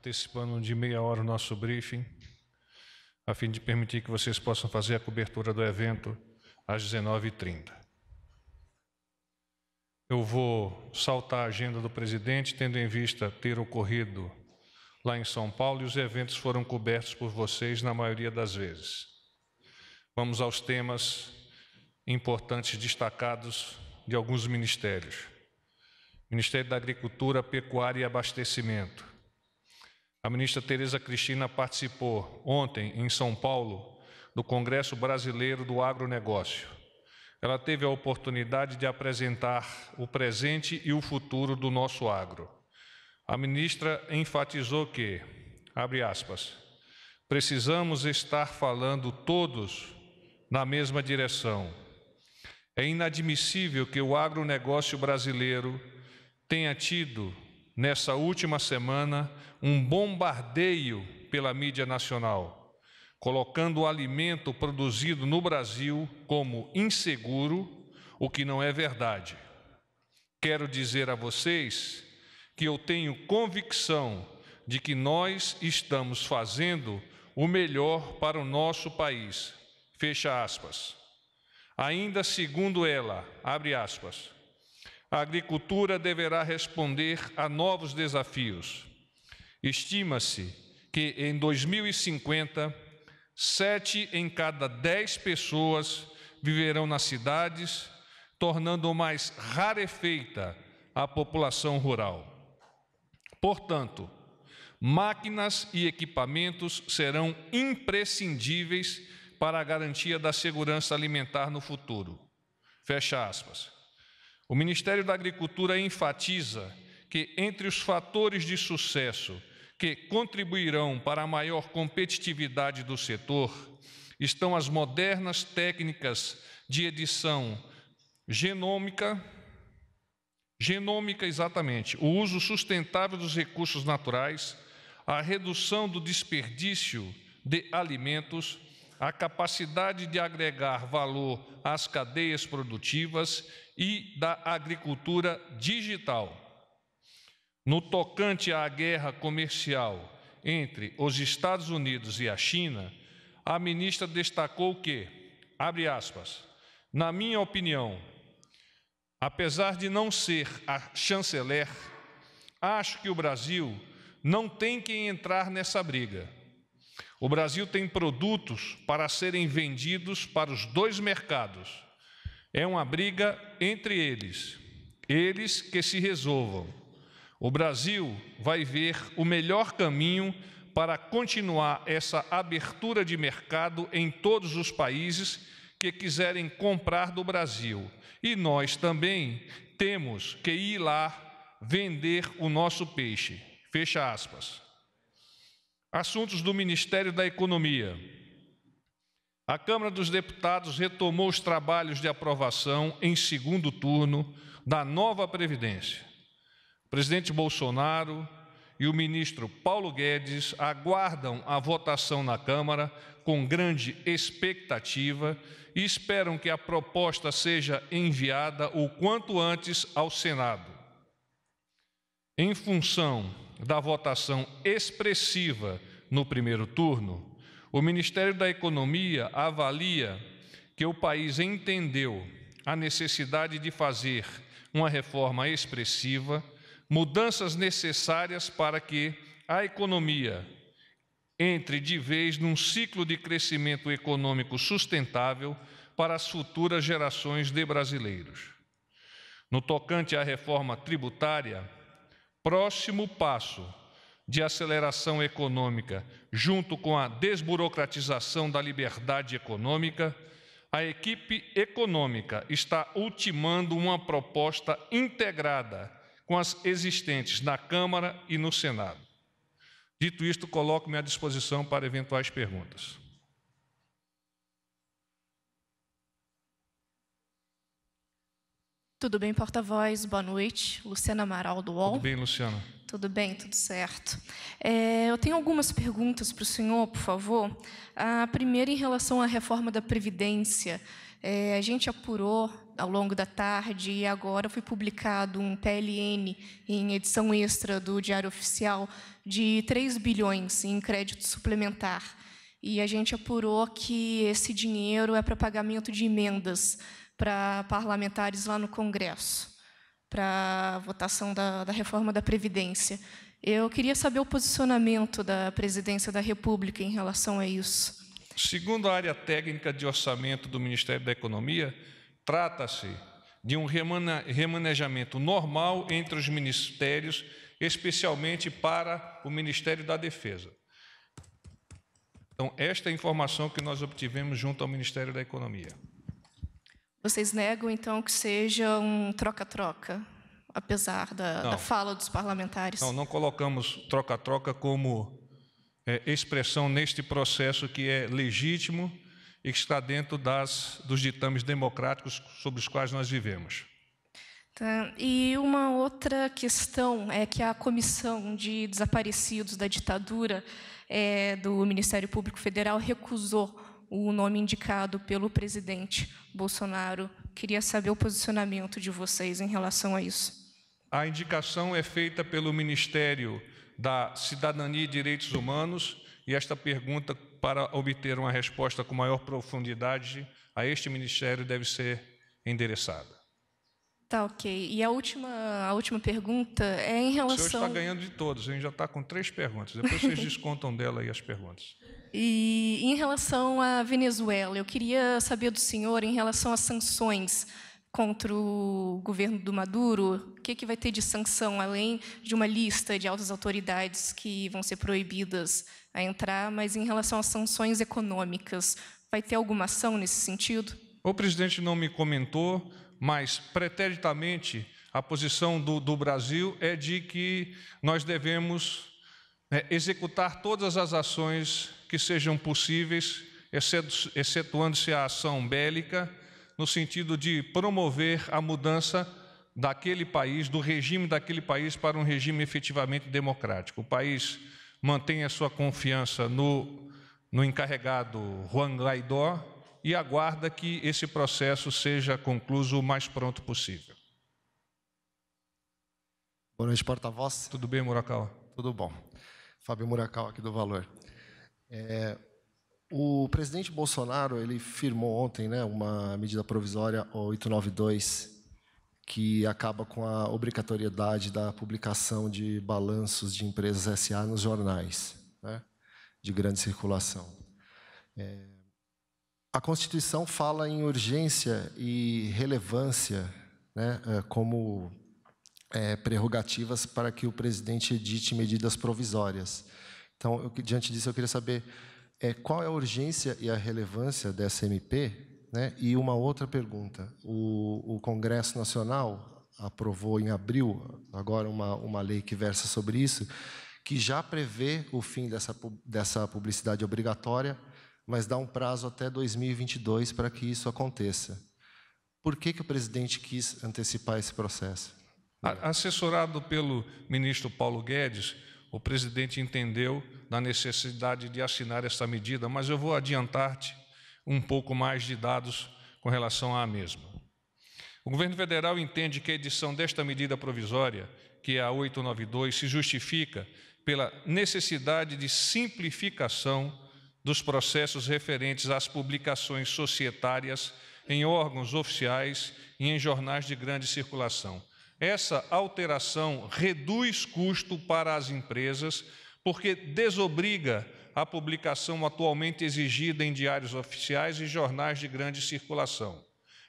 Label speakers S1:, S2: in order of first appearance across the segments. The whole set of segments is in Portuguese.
S1: antecipando de meia hora o nosso briefing, a fim de permitir que vocês possam fazer a cobertura do evento às 19h30. Eu vou saltar a agenda do presidente, tendo em vista ter ocorrido lá em São Paulo e os eventos foram cobertos por vocês na maioria das vezes. Vamos aos temas importantes destacados de alguns ministérios. Ministério da Agricultura, Pecuária e Abastecimento. A ministra Tereza Cristina participou ontem em São Paulo do Congresso Brasileiro do Agronegócio. Ela teve a oportunidade de apresentar o presente e o futuro do nosso agro. A ministra enfatizou que, abre aspas, precisamos estar falando todos na mesma direção. É inadmissível que o agronegócio brasileiro tenha tido nessa última semana, um bombardeio pela mídia nacional, colocando o alimento produzido no Brasil como inseguro, o que não é verdade. Quero dizer a vocês que eu tenho convicção de que nós estamos fazendo o melhor para o nosso país. Fecha aspas. Ainda segundo ela, abre aspas a agricultura deverá responder a novos desafios. Estima-se que em 2050, sete em cada dez pessoas viverão nas cidades, tornando mais rarefeita a população rural. Portanto, máquinas e equipamentos serão imprescindíveis para a garantia da segurança alimentar no futuro. Fecha aspas. O Ministério da Agricultura enfatiza que, entre os fatores de sucesso que contribuirão para a maior competitividade do setor, estão as modernas técnicas de edição genômica, genômica exatamente, o uso sustentável dos recursos naturais, a redução do desperdício de alimentos a capacidade de agregar valor às cadeias produtivas e da agricultura digital. No tocante à guerra comercial entre os Estados Unidos e a China, a ministra destacou que, abre aspas, na minha opinião, apesar de não ser a chanceler, acho que o Brasil não tem que entrar nessa briga o Brasil tem produtos para serem vendidos para os dois mercados. É uma briga entre eles, eles que se resolvam. O Brasil vai ver o melhor caminho para continuar essa abertura de mercado em todos os países que quiserem comprar do Brasil. E nós também temos que ir lá vender o nosso peixe. Fecha aspas. Assuntos do Ministério da Economia. A Câmara dos Deputados retomou os trabalhos de aprovação em segundo turno da nova Previdência. O presidente Bolsonaro e o ministro Paulo Guedes aguardam a votação na Câmara com grande expectativa e esperam que a proposta seja enviada o quanto antes ao Senado. Em função da votação expressiva no primeiro turno, o Ministério da Economia avalia que o país entendeu a necessidade de fazer uma reforma expressiva, mudanças necessárias para que a economia entre de vez num ciclo de crescimento econômico sustentável para as futuras gerações de brasileiros. No tocante à reforma tributária, próximo passo de aceleração econômica, junto com a desburocratização da liberdade econômica, a equipe econômica está ultimando uma proposta integrada com as existentes na Câmara e no Senado. Dito isto, coloco-me à disposição para eventuais perguntas.
S2: Tudo bem, porta-voz? Boa noite. Luciana Amaral, do UOL. Tudo bem, Luciana? Tudo bem, tudo certo. É, eu tenho algumas perguntas para o senhor, por favor. A primeira, em relação à reforma da Previdência. É, a gente apurou ao longo da tarde e agora foi publicado um PLN em edição extra do Diário Oficial de 3 bilhões em crédito suplementar. E a gente apurou que esse dinheiro é para pagamento de emendas para parlamentares lá no Congresso, para a votação da, da reforma da Previdência. Eu queria saber o posicionamento da Presidência da República em relação a isso.
S1: Segundo a área técnica de orçamento do Ministério da Economia, trata-se de um remanejamento normal entre os ministérios, especialmente para o Ministério da Defesa. Então, esta é a informação que nós obtivemos junto ao Ministério da Economia.
S2: Vocês negam, então, que seja um troca-troca, apesar da, da, fala dos parlamentares? Não, não
S1: colocamos troca-troca como é, expressão neste processo que é legítimo e que está dentro das, dos ditames democráticos sobre os quais nós vivemos.
S2: Tá, e uma outra questão é que a Comissão de Desaparecidos da Ditadura é, do Ministério Público Federal recusou o nome indicado pelo presidente Bolsonaro. Queria saber o posicionamento de vocês em relação a isso.
S1: A indicação é feita pelo Ministério da Cidadania e Direitos Humanos e esta pergunta, para obter uma resposta com maior profundidade, a este Ministério deve ser endereçada.
S2: Tá ok. E a última, a última pergunta é em relação. O senhor está ganhando de
S1: todos, a gente já está com três perguntas. Depois vocês descontam dela aí as perguntas.
S2: E em relação à Venezuela, eu queria saber do senhor em relação às sanções contra o governo do Maduro, o que, que vai ter de sanção, além de uma lista de altas autoridades que vão ser proibidas a entrar, mas em relação às sanções econômicas, vai ter alguma ação nesse sentido?
S1: O presidente não me comentou, mas preteritamente a posição do, do Brasil é de que nós devemos né, executar todas as ações que sejam possíveis, excetuando-se a ação bélica, no sentido de promover a mudança daquele país, do regime daquele país para um regime efetivamente democrático. O país mantém a sua confiança no, no encarregado Juan Guaidó, e aguarda que esse processo seja concluído o mais pronto possível. Boa noite, porta-voz. Tudo bem, Murakawa?
S3: Tudo bom. Fábio Murakawa, aqui do Valor. É, o presidente Bolsonaro ele firmou ontem né, uma medida provisória 892 que acaba com a obrigatoriedade da publicação de balanços de empresas SA nos jornais né, de grande circulação. É, a Constituição fala em urgência e relevância né, eh, como é, prerrogativas para que o presidente edite medidas provisórias. Então, eu, diante disso, eu queria saber é, qual é a urgência e a relevância dessa MP. Né? E uma outra pergunta: o, o Congresso Nacional aprovou em abril agora uma, uma lei que versa sobre isso, que já prevê o fim dessa, dessa publicidade obrigatória mas dá um prazo até 2022 para que isso aconteça. Por que, que o presidente
S1: quis antecipar esse processo? Assessorado pelo ministro Paulo Guedes, o presidente entendeu da necessidade de assinar essa medida, mas eu vou adiantar-te um pouco mais de dados com relação à mesma. O governo federal entende que a edição desta medida provisória, que é a 892, se justifica pela necessidade de simplificação dos processos referentes às publicações societárias em órgãos oficiais e em jornais de grande circulação. Essa alteração reduz custo para as empresas, porque desobriga a publicação atualmente exigida em diários oficiais e jornais de grande circulação,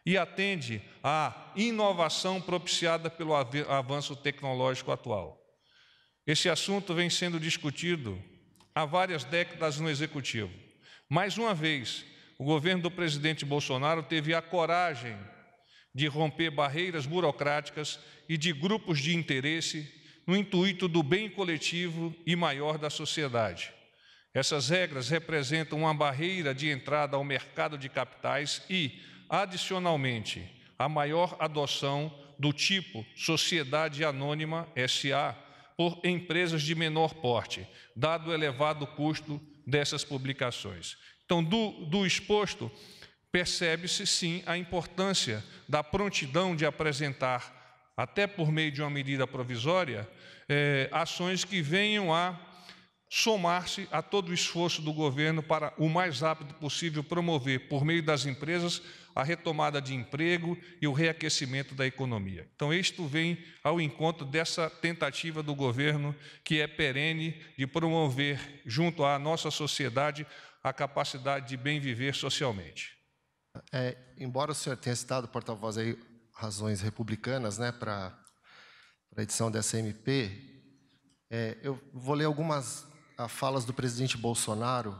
S1: e atende à inovação propiciada pelo avanço tecnológico atual. Esse assunto vem sendo discutido há várias décadas no executivo. Mais uma vez, o governo do presidente Bolsonaro teve a coragem de romper barreiras burocráticas e de grupos de interesse no intuito do bem coletivo e maior da sociedade. Essas regras representam uma barreira de entrada ao mercado de capitais e, adicionalmente, a maior adoção do tipo sociedade anônima SA por empresas de menor porte, dado o elevado custo dessas publicações. Então, do, do exposto, percebe-se sim a importância da prontidão de apresentar, até por meio de uma medida provisória, eh, ações que venham a somar-se a todo o esforço do governo para, o mais rápido possível, promover, por meio das empresas, a retomada de emprego e o reaquecimento da economia. Então, isto vem ao encontro dessa tentativa do governo, que é perene, de promover, junto à nossa sociedade, a capacidade de bem viver socialmente.
S3: É, embora o senhor tenha citado, porta-voz, razões republicanas né, para a edição dessa MP, é, eu vou ler algumas a falas do presidente Bolsonaro,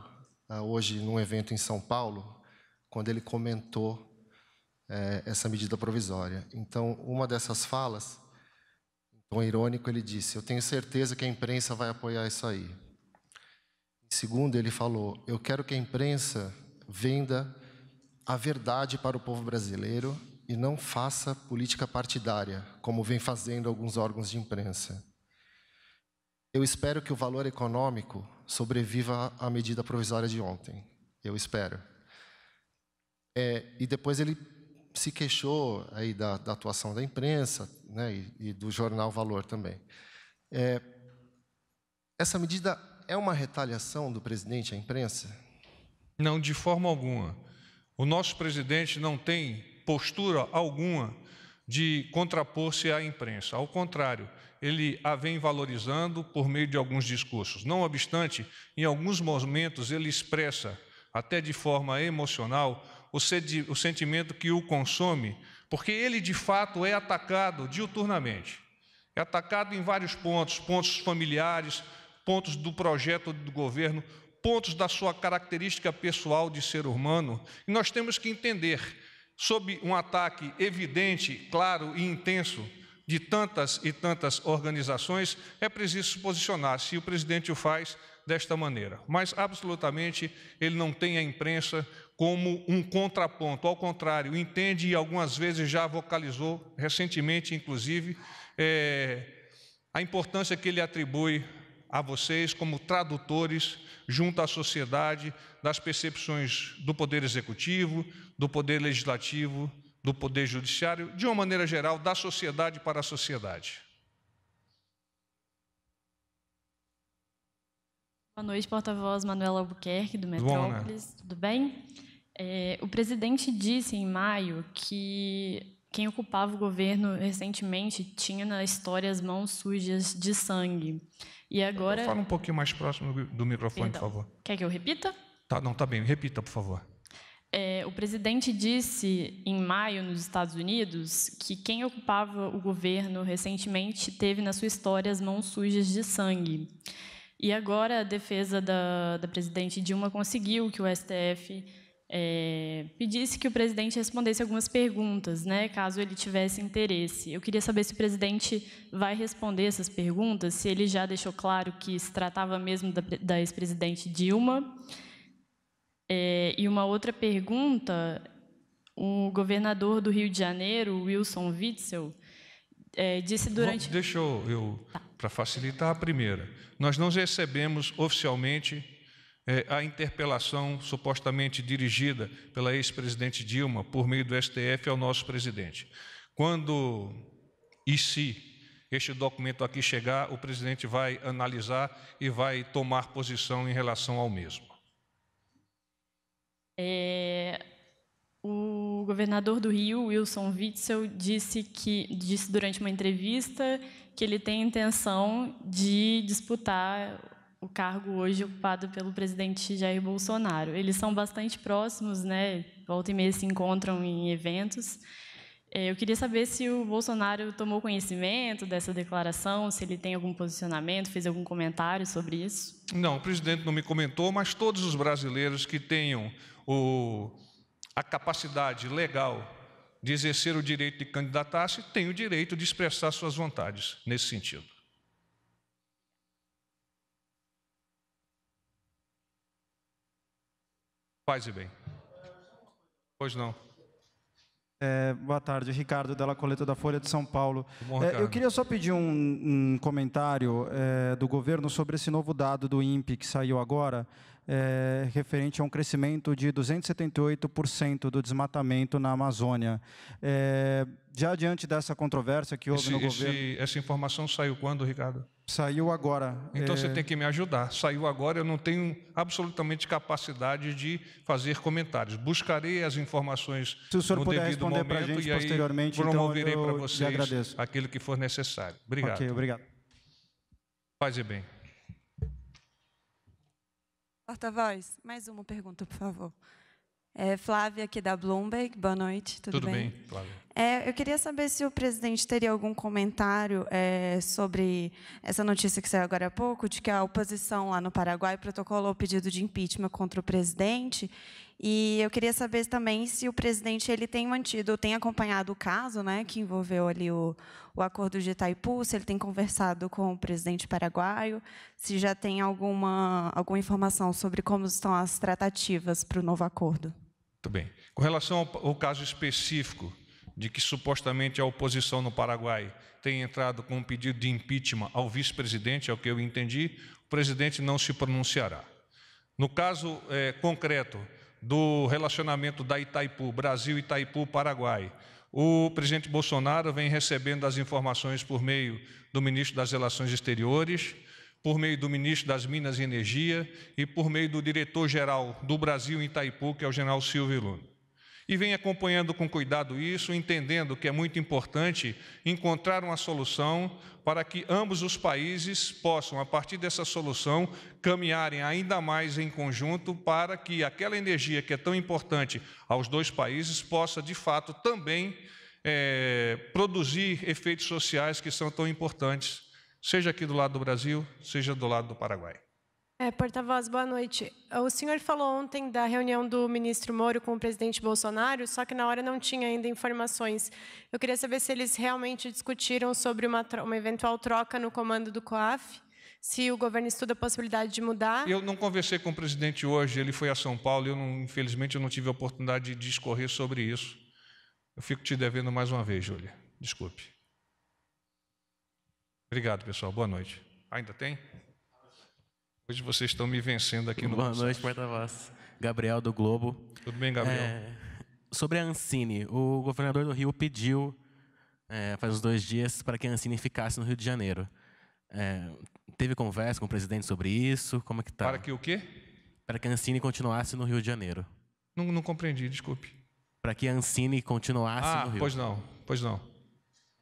S3: ah, hoje num evento em São Paulo, quando ele comentou é, essa medida provisória. Então, uma dessas falas, em tom irônico, ele disse: Eu tenho certeza que a imprensa vai apoiar isso aí. Em segundo, ele falou: Eu quero que a imprensa venda a verdade para o povo brasileiro e não faça política partidária, como vem fazendo alguns órgãos de imprensa. Eu espero que o valor econômico sobreviva à medida provisória de ontem. Eu espero. É, e depois ele se queixou aí da, da atuação da imprensa né, e, e, do jornal Valor também. É, essa medida é uma retaliação do presidente à imprensa? Não,
S1: de forma alguma. O nosso presidente não tem postura alguma de contrapor-se à imprensa. Ao contrário, ele a vem valorizando por meio de alguns discursos. Não obstante, em alguns momentos ele expressa, até de forma emocional, o, sedi, o sentimento que o consome, porque ele de fato é atacado diuturnamente. É atacado em vários pontos, pontos familiares, pontos do projeto do governo, pontos da sua característica pessoal de ser humano. E nós temos que entender, sob um ataque evidente, claro e intenso, de tantas e tantas organizações, é preciso se posicionar, se o presidente o faz desta maneira. Mas, absolutamente, ele não tem a imprensa como um contraponto, ao contrário, entende e algumas vezes já vocalizou, recentemente, inclusive, é, a importância que ele atribui a vocês como tradutores junto à sociedade das percepções do poder executivo, do poder legislativo do Poder Judiciário, de uma maneira geral, da sociedade para a sociedade.
S4: Boa noite, porta-voz Manuela Albuquerque, do Metrópolis. Bom, né? Tudo bem? É, o presidente disse em maio que quem ocupava o governo recentemente tinha na história as mãos sujas de sangue. E agora. Fala um pouquinho
S1: mais próximo do microfone, por favor.
S4: Quer que eu repita?
S1: Tá, não, tá bem. Repita, por favor.
S4: É, o presidente disse em maio nos Estados Unidos que quem ocupava o governo recentemente teve na sua história as mãos sujas de sangue. E agora a defesa da, da presidente Dilma conseguiu que o STF é, pedisse que o presidente respondesse algumas perguntas, né, caso ele tivesse interesse. Eu queria saber se o presidente vai responder essas perguntas, se ele já deixou claro que se tratava mesmo da, da ex-presidente Dilma. É, e uma outra pergunta: o governador do Rio de Janeiro, Wilson Witzel,
S1: é, disse durante. Bom, deixa eu, eu tá. para facilitar a primeira. Nós não recebemos oficialmente é, a interpelação supostamente dirigida pela ex-presidente Dilma por meio do STF ao nosso presidente. Quando e se este documento aqui chegar, o presidente vai analisar e vai tomar posição em relação ao mesmo.
S4: É, o governador do Rio, Wilson Witzel, disse que disse durante uma entrevista que ele tem intenção de disputar o cargo hoje ocupado pelo presidente Jair Bolsonaro. Eles são bastante próximos, né? Volta e meia se encontram em eventos. É, eu queria saber se o Bolsonaro tomou conhecimento dessa declaração, se ele tem algum posicionamento, fez algum comentário sobre isso.
S1: Não, o presidente não me comentou, mas todos os brasileiros que tenham o, a capacidade legal de exercer o direito de candidatar-se, tem o direito de expressar suas vontades nesse sentido. Paz e bem. Pois não. É, boa tarde, Ricardo Della
S3: Coleta da Folha de São Paulo. Bom, é, eu queria só pedir um, um comentário é, do governo sobre esse novo dado do INPE que saiu agora é, referente a um crescimento de 278% do desmatamento na Amazônia. É, já
S1: diante dessa controvérsia que houve esse, no governo. essa informação saiu quando, Ricardo? Saiu agora. Então é... você tem que me ajudar. Saiu agora, eu não tenho absolutamente capacidade de fazer comentários. Buscarei as informações Se o senhor no puder devido responder momento gente e posteriormente, aí então, promoverei então para vocês aquilo que for necessário. Obrigado. Ok, obrigado. Paz e bem.
S4: Porta-voz, mais uma pergunta, por favor. É Flávia, aqui da Bloomberg, boa noite, tudo, tudo bem? Tudo bem, Flávia. É, eu queria saber se o presidente teria algum comentário é, sobre essa notícia que saiu agora há pouco, de que a oposição lá no Paraguai protocolou o pedido de impeachment contra o presidente. E eu queria saber também se o presidente ele tem mantido, tem acompanhado o caso, né, que envolveu ali o, o acordo de Itaipu, se ele tem conversado com o presidente paraguaio, se já tem alguma, alguma informação sobre como estão as tratativas para o novo acordo.
S1: Muito bem. Com relação ao, ao caso específico de que supostamente a oposição no Paraguai tem entrado com um pedido de impeachment ao vice-presidente, é o que eu entendi, o presidente não se pronunciará. No caso é, concreto do relacionamento da Itaipu, Brasil, Itaipu, Paraguai, o presidente Bolsonaro vem recebendo as informações por meio do ministro das Relações Exteriores, por meio do ministro das Minas e Energia e por meio do diretor-geral do Brasil em Itaipu, que é o general Silvio Luna. E vem acompanhando com cuidado isso, entendendo que é muito importante encontrar uma solução para que ambos os países possam, a partir dessa solução, caminharem ainda mais em conjunto para que aquela energia que é tão importante aos dois países possa, de fato, também é, produzir efeitos sociais que são tão importantes, seja aqui do lado do Brasil, seja do lado do Paraguai.
S4: É, porta-voz, boa noite. O senhor falou ontem da reunião do ministro Moro com o presidente Bolsonaro, só que na hora não tinha ainda informações. Eu queria saber se eles realmente discutiram sobre uma, uma eventual troca no comando do COAF, se o governo estuda a possibilidade de mudar.
S1: Eu não conversei com o presidente hoje, ele foi a São Paulo e, eu não, infelizmente, eu não tive a oportunidade de discorrer sobre isso. Eu fico te devendo mais uma vez, Júlia. Desculpe. Obrigado, pessoal. Boa noite. Ainda tem? Hoje vocês estão me vencendo aqui no. Boa processo. noite, porta-voz. Gabriel do Globo. Tudo bem, Gabriel? É, sobre a Ancine, o governador do Rio pediu, é, faz uns dois dias, para que a Ancine ficasse no Rio de Janeiro. É, teve conversa com o presidente sobre isso? Como é que está? Para que o quê? Para que a Ancine continuasse no Rio de Janeiro. Não, não compreendi, desculpe. Para que a Ancine continuasse ah, no Rio. Ah, pois não, pois não.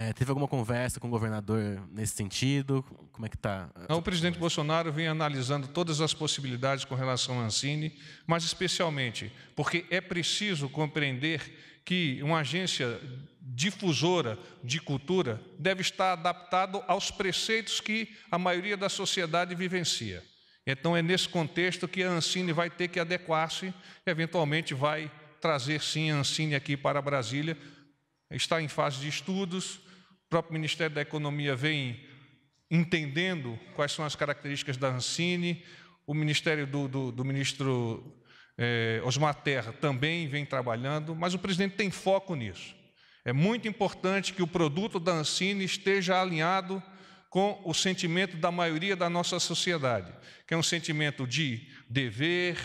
S1: É, teve alguma conversa com o governador nesse sentido? Como é que está? O presidente Bolsonaro vem analisando todas as possibilidades com relação à Ancine, mas especialmente porque é preciso compreender que uma agência difusora de cultura deve estar adaptado aos preceitos que a maioria da sociedade vivencia. Então é nesse contexto que a Ancine vai ter que adequar-se, eventualmente vai trazer sim a Ancine aqui para Brasília. Está em fase de estudos, próprio Ministério da Economia vem entendendo quais são as características da Ancine, o Ministério do, do, do ministro eh, Osmar Terra também vem trabalhando, mas o presidente tem foco nisso. É muito importante que o produto da Ancine esteja alinhado com o sentimento da maioria da nossa sociedade, que é um sentimento de dever,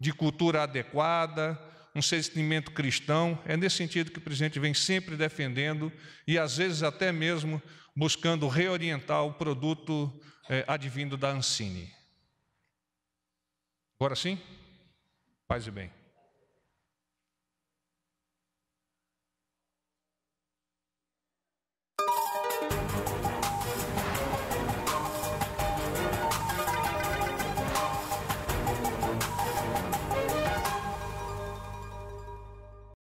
S1: de cultura adequada, um sentimento cristão. É nesse sentido que o presidente vem sempre defendendo e, às vezes, até mesmo buscando reorientar o produto é, advindo da Ancine. Agora sim? Paz e bem.